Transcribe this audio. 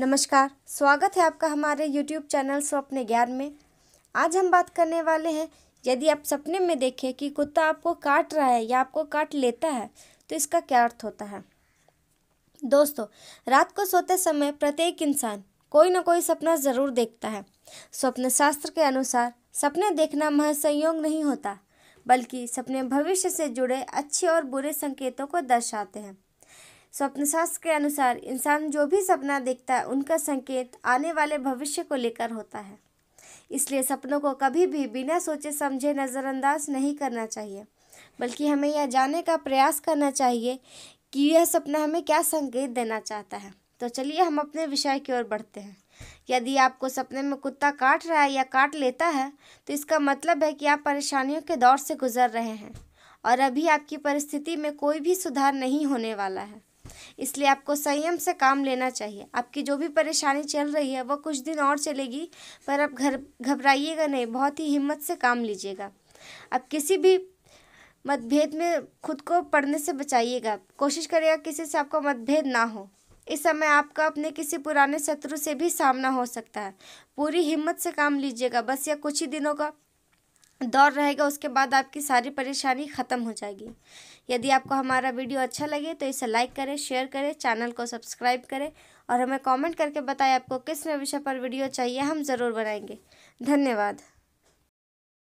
नमस्कार स्वागत है आपका हमारे YouTube चैनल स्वप्न ज्ञान में आज हम बात करने वाले हैं यदि आप सपने में देखें कि कुत्ता आपको काट रहा है या आपको काट लेता है तो इसका क्या अर्थ होता है दोस्तों रात को सोते समय प्रत्येक इंसान कोई ना कोई सपना ज़रूर देखता है स्वप्न शास्त्र के अनुसार सपने देखना महसंयोग नहीं होता बल्कि सपने भविष्य से जुड़े अच्छे और बुरे संकेतों को दर्शाते हैं स्वप्नशास्त्र के अनुसार इंसान जो भी सपना देखता है उनका संकेत आने वाले भविष्य को लेकर होता है इसलिए सपनों को कभी भी बिना सोचे समझे नज़रअंदाज नहीं करना चाहिए बल्कि हमें यह जानने का प्रयास करना चाहिए कि यह सपना हमें क्या संकेत देना चाहता है तो चलिए हम अपने विषय की ओर बढ़ते हैं यदि आपको सपने में कुत्ता काट रहा है या काट लेता है तो इसका मतलब है कि आप परेशानियों के दौर से गुजर रहे हैं और अभी आपकी परिस्थिति में कोई भी सुधार नहीं होने वाला है इसलिए आपको संयम से काम लेना चाहिए आपकी जो भी परेशानी चल रही है वह कुछ दिन और चलेगी पर आप घर घबराइएगा नहीं बहुत ही हिम्मत से काम लीजिएगा आप किसी भी मतभेद में खुद को पढ़ने से बचाइएगा कोशिश करिएगा किसी से आपका मतभेद ना हो इस समय आपका अपने किसी पुराने शत्रु से भी सामना हो सकता है पूरी हिम्मत से काम लीजिएगा बस यह कुछ ही दिनों का दौर रहेगा उसके बाद आपकी सारी परेशानी ख़त्म हो जाएगी यदि आपको हमारा वीडियो अच्छा लगे तो इसे लाइक करें शेयर करें चैनल को सब्सक्राइब करें और हमें कमेंट करके बताएं आपको किस विषय पर वीडियो चाहिए हम ज़रूर बनाएंगे धन्यवाद